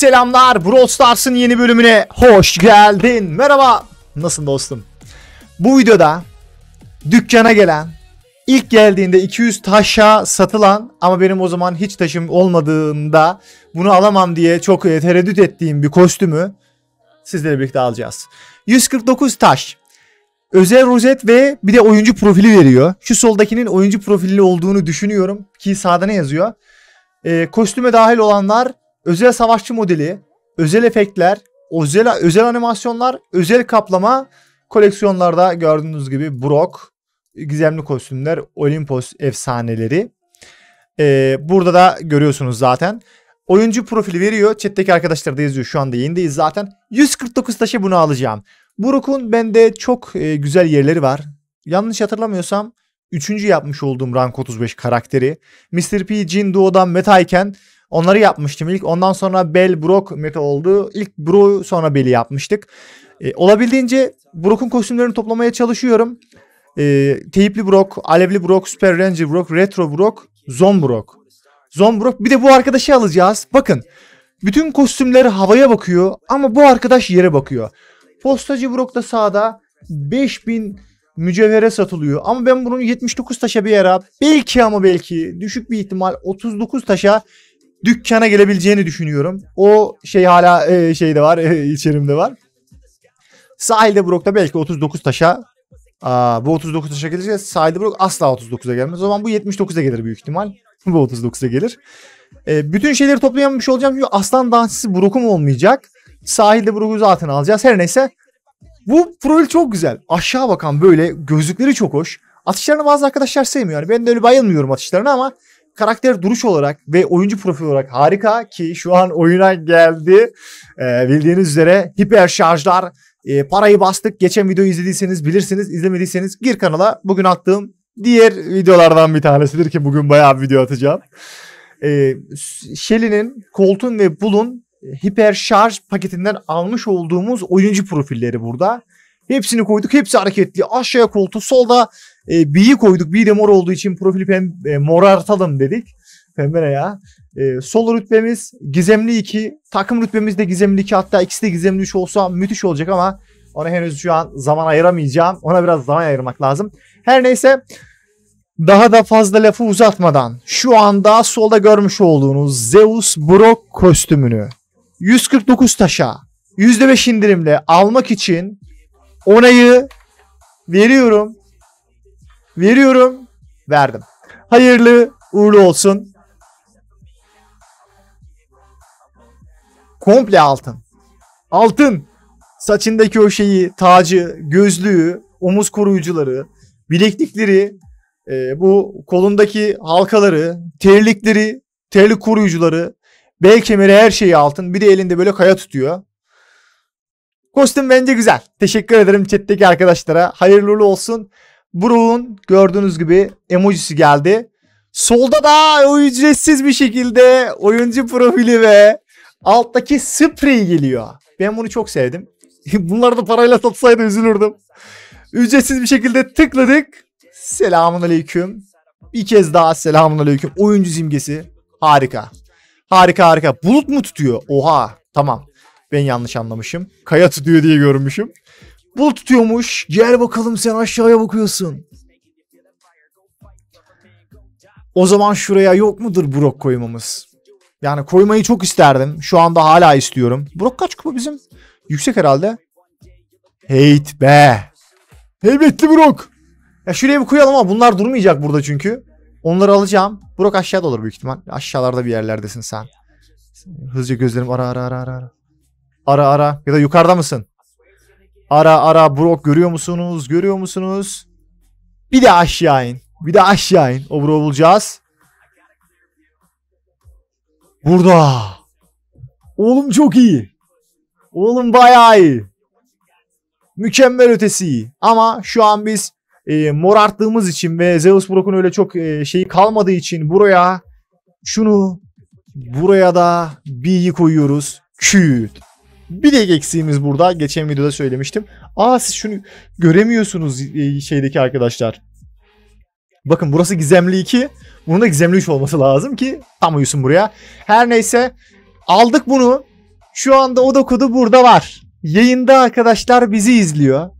Selamlar Brawl Stars'ın yeni bölümüne hoş geldin. Merhaba. Nasılsın dostum? Bu videoda dükkana gelen ilk geldiğinde 200 taşa satılan ama benim o zaman hiç taşım olmadığında bunu alamam diye çok tereddüt ettiğim bir kostümü sizlerle birlikte alacağız. 149 taş. Özel rozet ve bir de oyuncu profili veriyor. Şu soldakinin oyuncu profili olduğunu düşünüyorum ki sağda ne yazıyor? E, kostüme dahil olanlar özel savaşçı modeli, özel efektler, özel, özel animasyonlar, özel kaplama koleksiyonlarda gördüğünüz gibi Brock, gizemli kostümler, Olimpos efsaneleri. Ee, burada da görüyorsunuz zaten. Oyuncu profili veriyor. Chat'teki arkadaşlar da yazıyor. Şu anda yayındayız zaten. 149 taşı bunu alacağım. Brook'un bende çok e, güzel yerleri var. Yanlış hatırlamıyorsam 3. yapmış olduğum rank 35 karakteri. Mr. P. Jin Duo'dan metayken Onları yapmıştım ilk. Ondan sonra Bell Brock meta oldu. İlk Bro sonra Bell'i yapmıştık. E, olabildiğince Brock'un kostümlerini toplamaya çalışıyorum. E, teyipli Brock, alevli Brock, Super Ranger Brock, Retro Brock, Zom Brock. Zom Brock. Bir de bu arkadaşı alacağız. Bakın. Bütün kostümleri havaya bakıyor ama bu arkadaş yere bakıyor. Postacı da sağda 5000 mücevhere satılıyor. Ama ben bunun 79 taşa bir yere belki ama belki düşük bir ihtimal 39 taşa dükkana gelebileceğini düşünüyorum. O şey hala e, şeyde var, e, içerimde var. Sahilde Brock'ta belki 39 taşa Aa, bu 39 taşa geleceğiz. Sahilde Brock asla 39'a gelmez. O zaman bu 79'a gelir büyük ihtimal. bu 39'a gelir. E, bütün şeyleri toplayamamış olacağım çünkü Aslan Dansçısı Brock'um olmayacak. Sahilde Brock'u zaten alacağız. Her neyse bu profil çok güzel. Aşağı bakan böyle gözlükleri çok hoş. Atışlarını bazı arkadaşlar sevmiyor. Yani ben de öyle bayılmıyorum atışlarına ama karakter duruş olarak ve oyuncu profil olarak harika ki şu an oyuna geldi. Ee, bildiğiniz üzere hiper şarjlar e, parayı bastık. Geçen videoyu izlediyseniz bilirsiniz. İzlemediyseniz gir kanala. Bugün attığım diğer videolardan bir tanesidir ki bugün bayağı bir video atacağım. Ee, Shelly'nin, Colt'un ve Bull'un e, hiper şarj paketinden almış olduğumuz oyuncu profilleri burada. Hepsini koyduk. Hepsi hareketli. Aşağıya koltuğu solda e, B'yi koyduk. B de mor olduğu için profili pem, e, morartalım dedik. Pembe ne ya? E, sol rütbemiz gizemli 2. Takım rütbemiz de gizemli 2. Hatta ikisi de gizemli 3 olsa müthiş olacak ama ona henüz şu an zaman ayıramayacağım. Ona biraz zaman ayırmak lazım. Her neyse daha da fazla lafı uzatmadan şu anda solda görmüş olduğunuz Zeus Brok kostümünü 149 taşa %5 indirimle almak için onayı veriyorum veriyorum. Verdim. Hayırlı uğurlu olsun. Komple altın. Altın. Saçındaki o şeyi, tacı, gözlüğü, omuz koruyucuları, bileklikleri, e, bu kolundaki halkaları, terlikleri, terlik koruyucuları, bel kemeri her şeyi altın. Bir de elinde böyle kaya tutuyor. Kostüm bence güzel. Teşekkür ederim chat'teki arkadaşlara. Hayırlı olsun. Brook'un gördüğünüz gibi emojisi geldi. Solda da ücretsiz bir şekilde oyuncu profili ve alttaki spray geliyor. Ben bunu çok sevdim. Bunları da parayla satsaydı üzülürdüm. Ücretsiz bir şekilde tıkladık. Selamun Bir kez daha selamun Oyuncu simgesi. Harika. Harika harika. Bulut mu tutuyor? Oha. Tamam. Ben yanlış anlamışım. Kaya tutuyor diye görmüşüm. Bul tutuyormuş. Gel bakalım sen aşağıya bakıyorsun. O zaman şuraya yok mudur Brok koymamız? Yani koymayı çok isterdim. Şu anda hala istiyorum. Brok kaç kupa bizim? Yüksek herhalde. Heyt be. Heybetli Brok. Ya şuraya bir koyalım ama bunlar durmayacak burada çünkü. Onları alacağım. Brok aşağıda olur büyük ihtimal. Aşağılarda bir yerlerdesin sen. Hızlıca gözlerim ara ara ara ara. Ara ara. Ya da yukarıda mısın? Ara ara Brock görüyor musunuz? Görüyor musunuz? Bir de aşağı in. Bir de aşağı in. O Brock'u bulacağız. Burada. Oğlum çok iyi. Oğlum bayağı iyi. Mükemmel ötesi iyi. Ama şu an biz e, arttığımız için ve Zeus Brock'un öyle çok e, şeyi kalmadığı için buraya şunu buraya da B'yi koyuyoruz. Küt. Bir de eksiğimiz burada. Geçen videoda söylemiştim. Aa siz şunu göremiyorsunuz e, şeydeki arkadaşlar. Bakın burası gizemli 2. Bunun da gizemli 3 olması lazım ki tam uyusun buraya. Her neyse aldık bunu. Şu anda o da kodu burada var. Yayında arkadaşlar bizi izliyor.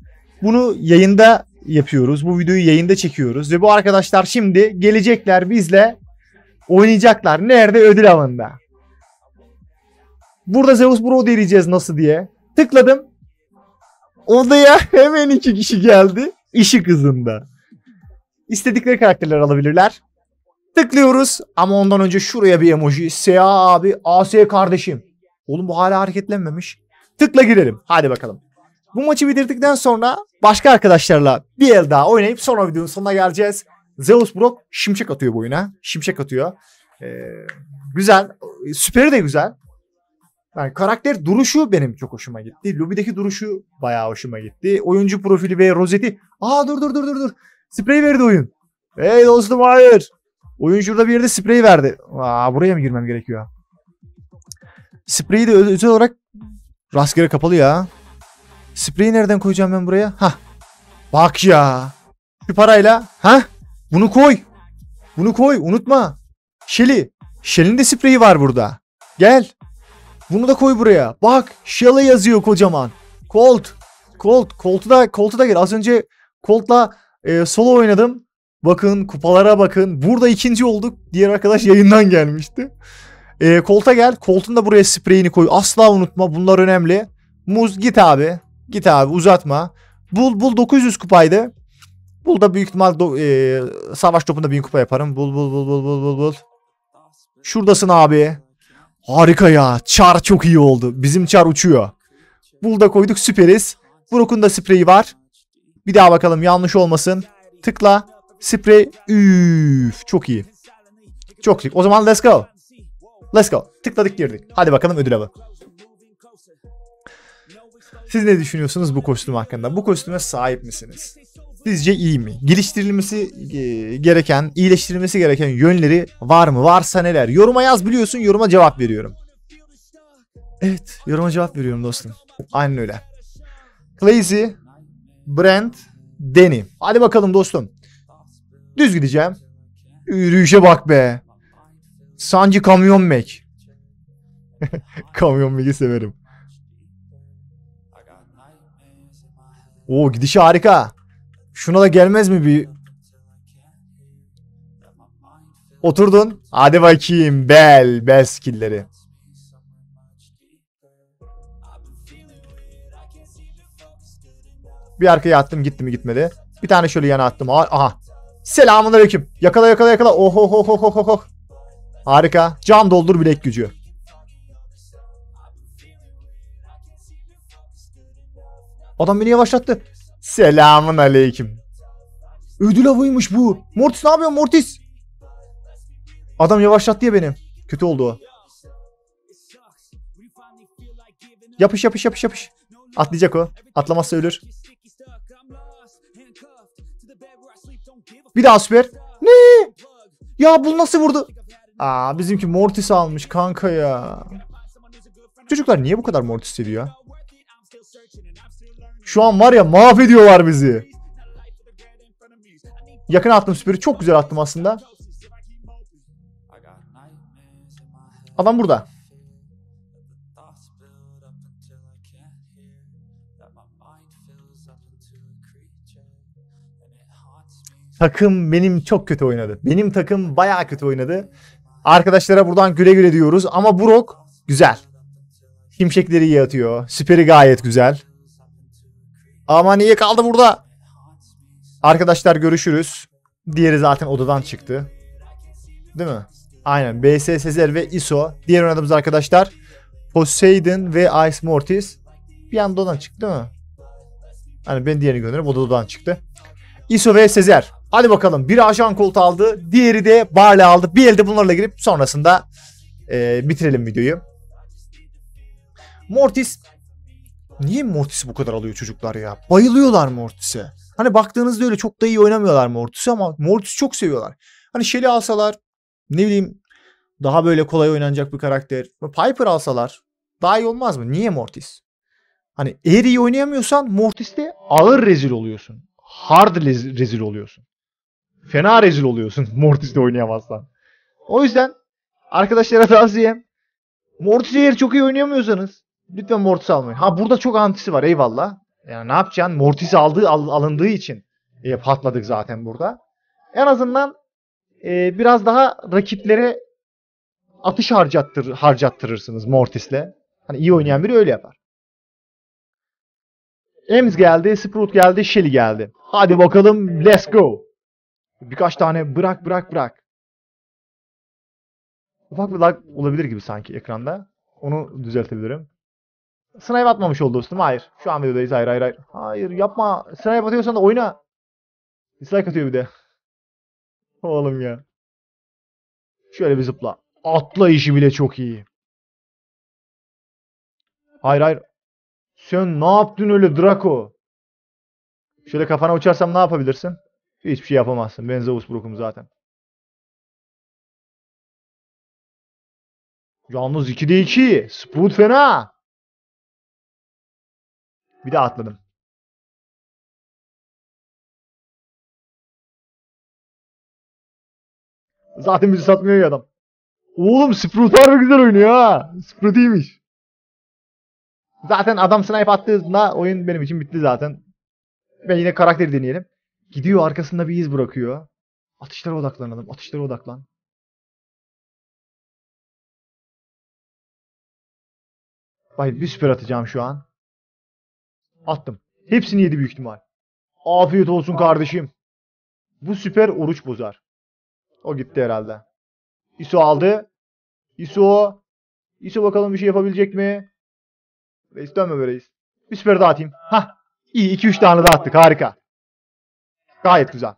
Bunu yayında yapıyoruz. Bu videoyu yayında çekiyoruz. Ve bu arkadaşlar şimdi gelecekler bizle oynayacaklar. Nerede? Ödül avında. Burada Zeus Bro diyeceğiz nasıl diye. Tıkladım. Odaya hemen iki kişi geldi. Işık hızında. İstedikleri karakterler alabilirler. Tıklıyoruz ama ondan önce şuraya bir emoji. Sea abi, AS kardeşim. Oğlum bu hala hareketlenmemiş. Tıkla girelim. Hadi bakalım. Bu maçı bitirdikten sonra başka arkadaşlarla bir el daha oynayıp sonra videonun sonuna geleceğiz. Zeus Brock şimşek atıyor bu oyuna. Şimşek atıyor. Ee, güzel. Süperi de güzel. Yani karakter duruşu benim çok hoşuma gitti. Lobideki duruşu bayağı hoşuma gitti. Oyuncu profili ve rozeti. Aa dur dur dur dur dur. Sprey verdi oyun. Hey dostum hayır. Oyun şurada bir yerde sprey verdi. Aa buraya mı girmem gerekiyor? Spreyi de özel olarak rastgele kapalı ya. Spreyi nereden koyacağım ben buraya? Ha. Bak ya. Şu parayla. Ha? Bunu koy. Bunu koy. Unutma. Şeli. Şelin de spreyi var burada. Gel. Bunu da koy buraya. Bak Shell'e yazıyor kocaman. Colt. Colt. Colt'u da, Colt da gel. Az önce Colt'la e, solo oynadım. Bakın kupalara bakın. Burada ikinci olduk. Diğer arkadaş yayından gelmişti. E, Colt'a gel. Colt'un da buraya spreyini koy. Asla unutma. Bunlar önemli. Muz git abi. Git abi uzatma. Bul, bul 900 kupaydı. Bul da büyük ihtimal e, savaş topunda bin kupa yaparım. Bul bul bul bul bul bul bul. Şuradasın abi. Harika ya. Çar çok iyi oldu. Bizim çar uçuyor. Bulda koyduk süperiz. Brook'un da spreyi var. Bir daha bakalım yanlış olmasın. Tıkla. Sprey. Üf, çok iyi. Çok iyi. O zaman let's go. Let's go. Tıkladık girdik. Hadi bakalım ödül avı. Siz ne düşünüyorsunuz bu kostüm hakkında? Bu kostüme sahip misiniz? sizce iyi mi? Geliştirilmesi e, gereken, iyileştirilmesi gereken yönleri var mı? Varsa neler? Yoruma yaz biliyorsun yoruma cevap veriyorum. Evet yoruma cevap veriyorum dostum. Aynen öyle. Lazy, Brent, Danny. Hadi bakalım dostum. Düz gideceğim. Yürüyüşe bak be. Sancı kamyon mek. kamyon meki severim. Oo gidişi harika. Şuna da gelmez mi bir? Oturdun. Hadi bakayım. Bel. Bel skilleri. Bir arkaya attım. Gitti mi gitmedi. Bir tane şöyle yana attım. Aha. Selamun aleyküm. Yakala yakala yakala. Oho oh, oh oh oh oh oh. Harika. Cam doldur bilek gücü. Adam beni yavaşlattı. Selamun aleyküm. Ödül avıymış bu. Mortis ne yapıyor Mortis? Adam yavaşlattı ya beni. Kötü oldu o. Yapış yapış yapış yapış. Atlayacak o. Atlamazsa ölür. Bir daha süper. Ne? Ya bu nasıl vurdu? Aa bizimki Mortis almış kanka ya. Çocuklar niye bu kadar Mortis seviyor? Şu an var ya mahvediyorlar bizi. Yakın attım süpürü. Çok güzel attım aslında. Adam burada. Takım benim çok kötü oynadı. Benim takım bayağı kötü oynadı. Arkadaşlara buradan güle güle diyoruz ama Burok güzel. Şimşekleri iyi atıyor. Siperi gayet güzel. Ama niye kaldı burada? Arkadaşlar görüşürüz. Diğeri zaten odadan çıktı. Değil mi? Aynen. BS Sezer ve ISO. Diğer oynadığımız arkadaşlar Poseidon ve Ice Mortis. Bir anda odadan çıktı değil mi? Hani ben diğerini gönderirim. O da odadan çıktı. ISO ve Sezer. Hadi bakalım. bir ajan koltuğu aldı. Diğeri de Barley aldı. Bir elde bunlarla girip sonrasında e, bitirelim videoyu. Mortis Niye Mortis'i bu kadar alıyor çocuklar ya? Bayılıyorlar Mortis'e. Hani baktığınızda öyle çok da iyi oynamıyorlar Mortis'i ama Mortis'i çok seviyorlar. Hani Shelly alsalar ne bileyim daha böyle kolay oynanacak bir karakter. Piper alsalar daha iyi olmaz mı? Niye Mortis? Hani eğer iyi oynayamıyorsan Mortis'te ağır rezil oluyorsun. Hard rezil oluyorsun. Fena rezil oluyorsun Mortis'te oynayamazsan. O yüzden arkadaşlara tavsiyem Mortis eğer çok iyi oynayamıyorsanız Lütfen Mortis almayın. Ha burada çok antisi var eyvallah. Yani ne yapacaksın? Mortis aldığı al, alındığı için e, patladık zaten burada. En azından e, biraz daha rakiplere atış harcattır, harcattırırsınız Mortis'le. Hani iyi oynayan biri öyle yapar. Ems geldi, Sprout geldi, Shelly geldi. Hadi bakalım let's go. Birkaç tane bırak bırak bırak. Ufak bir lag olabilir gibi sanki ekranda. Onu düzeltebilirim. Snipe atmamış oldu dostum. Hayır. Şu an videodayız. Hayır hayır hayır. Hayır yapma. Snipe atıyorsan da oyna. Dislike atıyor bir de. Oğlum ya. Şöyle bir zıpla. Atla işi bile çok iyi. Hayır hayır. Sen ne yaptın öyle Draco? Şöyle kafana uçarsam ne yapabilirsin? Hiçbir şey yapamazsın. Ben Zeus Brook'um zaten. Yalnız 2'de 2. Sprout fena. Bir daha atladım. Zaten bizi satmıyor ya adam. Oğlum Sprout harbi güzel oynuyor ha. Sprout iyiymiş. Zaten adam snipe attığında oyun benim için bitti zaten. Ben yine karakteri deneyelim. Gidiyor arkasında bir iz bırakıyor. Atışlara odaklanalım. Atışlara odaklan. Vay, bir süper atacağım şu an. Attım. Hepsini yedi büyük ihtimal. Afiyet olsun kardeşim. Bu süper oruç bozar. O gitti herhalde. Iso aldı. Iso. Iso bakalım bir şey yapabilecek mi? Reis dönme be reis. Bir süper daha atayım. Hah. İyi 2-3 tane daha attık. Harika. Gayet güzel.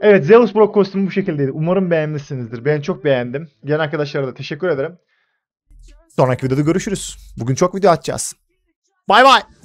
Evet Zeus Brock kostümü bu şekildeydi. Umarım beğenmişsinizdir. Ben çok beğendim. Gelen arkadaşlara da teşekkür ederim. Sonraki videoda görüşürüz. Bugün çok video atacağız. Bay bay.